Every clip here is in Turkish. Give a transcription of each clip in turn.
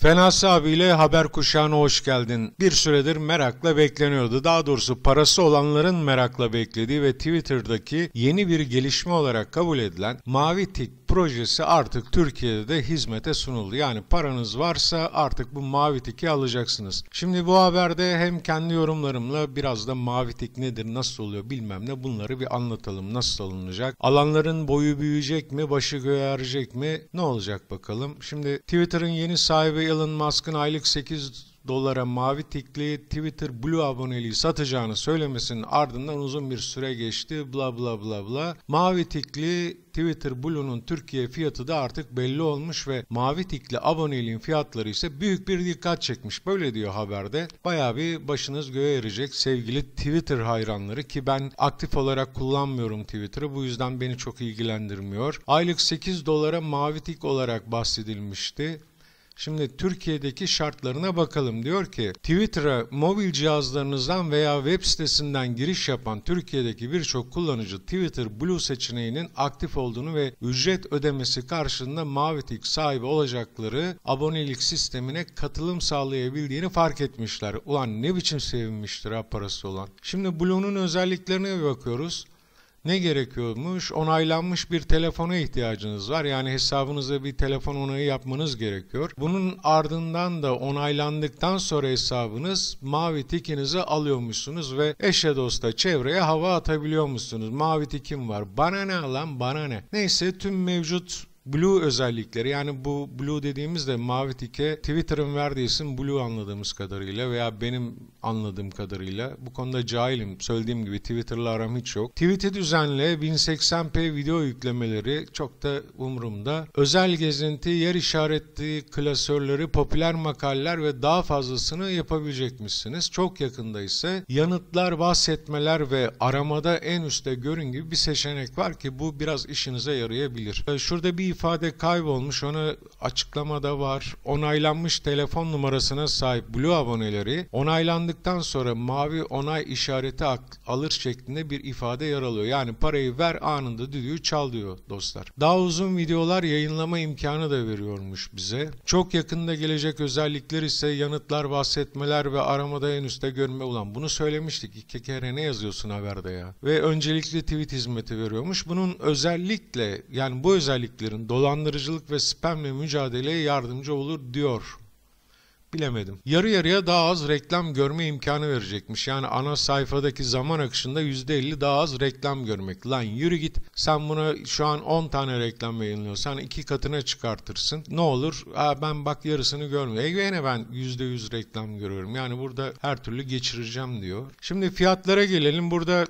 Fenasi abiyle haber kuşağına hoş geldin. Bir süredir merakla bekleniyordu. Daha doğrusu parası olanların merakla beklediği ve Twitter'daki yeni bir gelişme olarak kabul edilen mavi tik projesi artık Türkiye'de de hizmete sunuldu. Yani paranız varsa artık bu mavi tiki alacaksınız. Şimdi bu haberde hem kendi yorumlarımla biraz da mavi tik nedir, nasıl oluyor bilmem ne bunları bir anlatalım. Nasıl alınacak? Alanların boyu büyüyecek mi? Başı göğerecek mi? Ne olacak bakalım? Şimdi Twitter'ın yeni sahibi Elon Musk'ın aylık 8 dolara mavi tikli Twitter Blue aboneliği satacağını söylemesinin ardından uzun bir süre geçti bla bla bla bla. Mavi tikli Twitter Blue'nun Türkiye fiyatı da artık belli olmuş ve mavi tikli aboneliğin fiyatları ise büyük bir dikkat çekmiş. Böyle diyor haberde. Bayağı bir başınız göğe erecek sevgili Twitter hayranları ki ben aktif olarak kullanmıyorum Twitter'ı. Bu yüzden beni çok ilgilendirmiyor. Aylık 8 dolara mavi tik olarak bahsedilmişti. Şimdi Türkiye'deki şartlarına bakalım. Diyor ki Twitter'a mobil cihazlarınızdan veya web sitesinden giriş yapan Türkiye'deki birçok kullanıcı Twitter Blue seçeneğinin aktif olduğunu ve ücret ödemesi karşılığında mavi tik sahibi olacakları abonelik sistemine katılım sağlayabildiğini fark etmişler. Ulan ne biçim sevinmiştir ha parası olan. Şimdi Blue'nun özelliklerine bir bakıyoruz ne gerekiyormuş? Onaylanmış bir telefona ihtiyacınız var. Yani hesabınıza bir telefon onayı yapmanız gerekiyor. Bunun ardından da onaylandıktan sonra hesabınız mavi tikinizi alıyormuşsunuz ve eşe dosta çevreye hava atabiliyormuşsunuz. Mavi tikim var. Bana ne lan bana ne. Neyse tüm mevcut Blue özellikleri yani bu Blue dediğimizde mavi tike Twitter'ın verdiği isim Blue anladığımız kadarıyla veya benim anladığım kadarıyla bu konuda cahilim. Söylediğim gibi Twitter'la aram hiç yok. Tweet'i düzenle 1080p video yüklemeleri çok da umurumda. Özel gezinti, yer işaretli klasörleri, popüler makaller ve daha fazlasını yapabilecekmişsiniz. Çok yakında ise yanıtlar, bahsetmeler ve aramada en üstte görün gibi bir seçenek var ki bu biraz işinize yarayabilir. Ee, şurada bir ifade kaybolmuş, onu açıklamada var. Onaylanmış telefon numarasına sahip Blue aboneleri onaylandıktan sonra mavi onay işareti alır şeklinde bir ifade yer alıyor. Yani parayı ver anında düdüğü çal diyor dostlar. Daha uzun videolar yayınlama imkanı da veriyormuş bize. Çok yakında gelecek özellikler ise yanıtlar, bahsetmeler ve aramada en üstte görme. olan bunu söylemiştik. İki kere ne yazıyorsun haberde ya? Ve öncelikli tweet hizmeti veriyormuş. Bunun özellikle yani bu özelliklerin dolandırıcılık ve spamle mücadeleye yardımcı olur diyor. Bilemedim. Yarı yarıya daha az reklam görme imkanı verecekmiş. Yani ana sayfadaki zaman akışında %50 daha az reklam görmek. Lan yürü git. Sen buna şu an 10 tane reklam yayınlıyorsan iki katına çıkartırsın. Ne olur? Aa, ben bak yarısını görmüyorum. E yine ben %100 reklam görüyorum. Yani burada her türlü geçireceğim diyor. Şimdi fiyatlara gelelim. Burada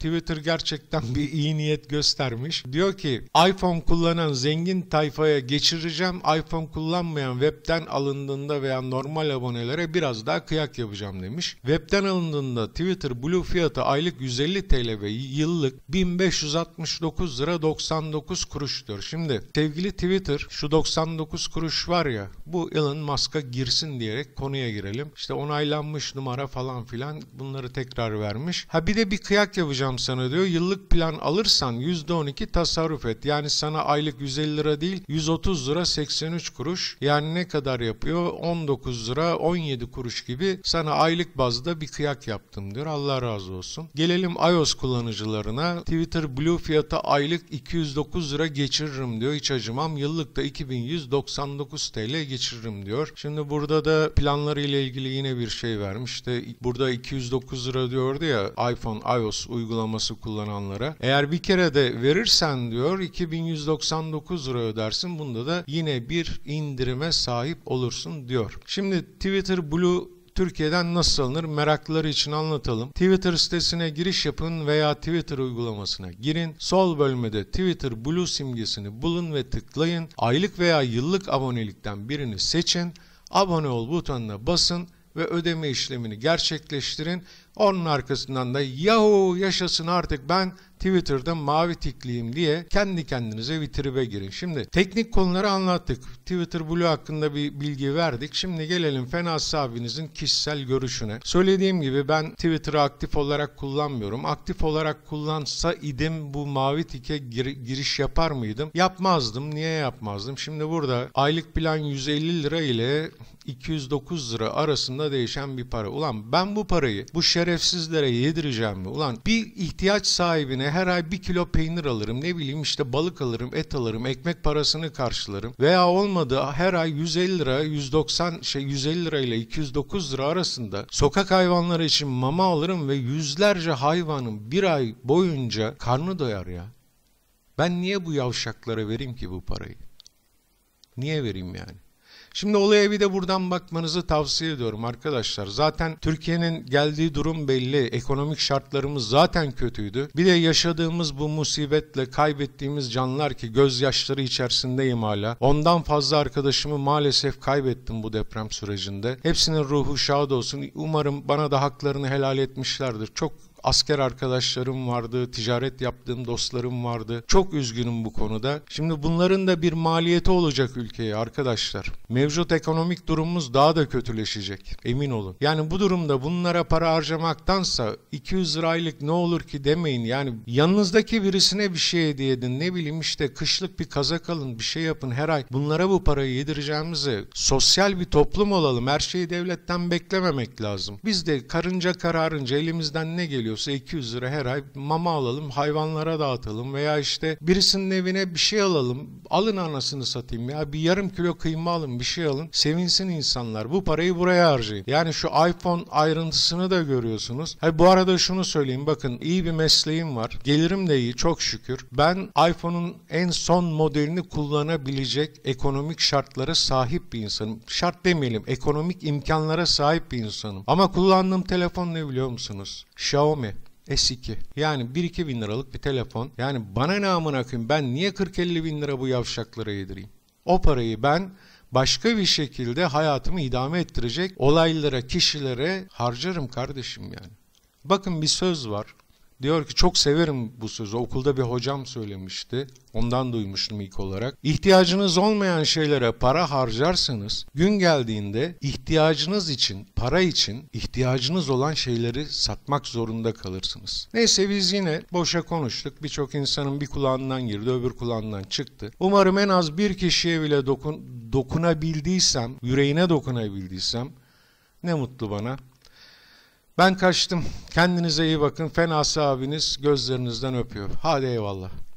Twitter gerçekten bir iyi niyet göstermiş. Diyor ki iPhone kullanan zengin tayfaya geçireceğim. iPhone kullanmayan webten alındığında veya normal abonelere biraz daha kıyak yapacağım demiş. Webten alındığında Twitter Blue fiyatı aylık 150 TL ve yıllık 1569 lira 99 kuruştur. Şimdi sevgili Twitter şu 99 kuruş var ya bu Elon Musk'a girsin diyerek konuya girelim. İşte onaylanmış numara falan filan bunları tekrar vermiş. Ha bir de bir kıyak yapacağım vereceğim sana diyor. Yıllık plan alırsan %12 tasarruf et. Yani sana aylık 150 lira değil 130 lira 83 kuruş. Yani ne kadar yapıyor? 19 lira 17 kuruş gibi sana aylık bazda bir kıyak yaptım diyor. Allah razı olsun. Gelelim iOS kullanıcılarına. Twitter Blue fiyatı aylık 209 lira geçiririm diyor. Hiç acımam. Yıllık da 2199 TL geçiririm diyor. Şimdi burada da planları ile ilgili yine bir şey vermiş. İşte burada 209 lira diyordu ya iPhone iOS uygulaması uygulaması kullananlara. Eğer bir kere de verirsen diyor 2199 lira ödersin. Bunda da yine bir indirime sahip olursun diyor. Şimdi Twitter Blue Türkiye'den nasıl alınır meraklıları için anlatalım. Twitter sitesine giriş yapın veya Twitter uygulamasına girin. Sol bölmede Twitter Blue simgesini bulun ve tıklayın. Aylık veya yıllık abonelikten birini seçin. Abone ol butonuna basın ve ödeme işlemini gerçekleştirin. Onun arkasından da yahu yaşasın artık ben Twitter'da mavi tikliyim diye kendi kendinize bir girin. Şimdi teknik konuları anlattık. Twitter Blue hakkında bir bilgi verdik. Şimdi gelelim Fenas abinizin kişisel görüşüne. Söylediğim gibi ben Twitter'ı aktif olarak kullanmıyorum. Aktif olarak kullansa idim bu mavi tike gir- giriş yapar mıydım? Yapmazdım. Niye yapmazdım? Şimdi burada aylık plan 150 lira ile 209 lira arasında değişen bir para. Ulan ben bu parayı bu şeref şerefsizlere yedireceğim mi? Ulan bir ihtiyaç sahibine her ay bir kilo peynir alırım. Ne bileyim işte balık alırım, et alırım, ekmek parasını karşılarım. Veya olmadı her ay 150 lira, 190 şey 150 lira ile 209 lira arasında sokak hayvanları için mama alırım ve yüzlerce hayvanın bir ay boyunca karnı doyar ya. Ben niye bu yavşaklara vereyim ki bu parayı? Niye vereyim yani? Şimdi olaya bir de buradan bakmanızı tavsiye ediyorum arkadaşlar. Zaten Türkiye'nin geldiği durum belli. Ekonomik şartlarımız zaten kötüydü. Bir de yaşadığımız bu musibetle kaybettiğimiz canlar ki gözyaşları içerisindeyim hala. Ondan fazla arkadaşımı maalesef kaybettim bu deprem sürecinde. Hepsinin ruhu şad olsun. Umarım bana da haklarını helal etmişlerdir. Çok asker arkadaşlarım vardı, ticaret yaptığım dostlarım vardı. Çok üzgünüm bu konuda. Şimdi bunların da bir maliyeti olacak ülkeye arkadaşlar. Mevcut ekonomik durumumuz daha da kötüleşecek. Emin olun. Yani bu durumda bunlara para harcamaktansa 200 liraylık ne olur ki demeyin. Yani yanınızdaki birisine bir şey hediye edin. Ne bileyim işte kışlık bir kazak alın, bir şey yapın her ay. Bunlara bu parayı yedireceğimizi. sosyal bir toplum olalım. Her şeyi devletten beklememek lazım. Biz de karınca kararınca elimizden ne geliyor ediyorsa 200 lira her ay mama alalım, hayvanlara dağıtalım veya işte birisinin evine bir şey alalım. Alın anasını satayım ya bir yarım kilo kıyma alın bir şey alın. Sevinsin insanlar. Bu parayı buraya harcayın. Yani şu iPhone ayrıntısını da görüyorsunuz. Ha, bu arada şunu söyleyeyim bakın iyi bir mesleğim var. Gelirim de iyi çok şükür. Ben iPhone'un en son modelini kullanabilecek ekonomik şartlara sahip bir insanım. Şart demeyelim ekonomik imkanlara sahip bir insanım. Ama kullandığım telefon ne biliyor musunuz? Xiaomi S2. Yani 1-2 bin liralık bir telefon. Yani bana ne amına koyayım ben niye 40-50 bin lira bu yavşaklara yedireyim? O parayı ben başka bir şekilde hayatımı idame ettirecek olaylara, kişilere harcarım kardeşim yani. Bakın bir söz var. Diyor ki çok severim bu sözü. Okulda bir hocam söylemişti. Ondan duymuştum ilk olarak. İhtiyacınız olmayan şeylere para harcarsanız gün geldiğinde ihtiyacınız için, para için ihtiyacınız olan şeyleri satmak zorunda kalırsınız. Neyse biz yine boşa konuştuk. Birçok insanın bir kulağından girdi, öbür kulağından çıktı. Umarım en az bir kişiye bile dokun, dokunabildiysem, yüreğine dokunabildiysem ne mutlu bana. Ben kaçtım. Kendinize iyi bakın. Fena abiniz gözlerinizden öpüyor. Hadi eyvallah.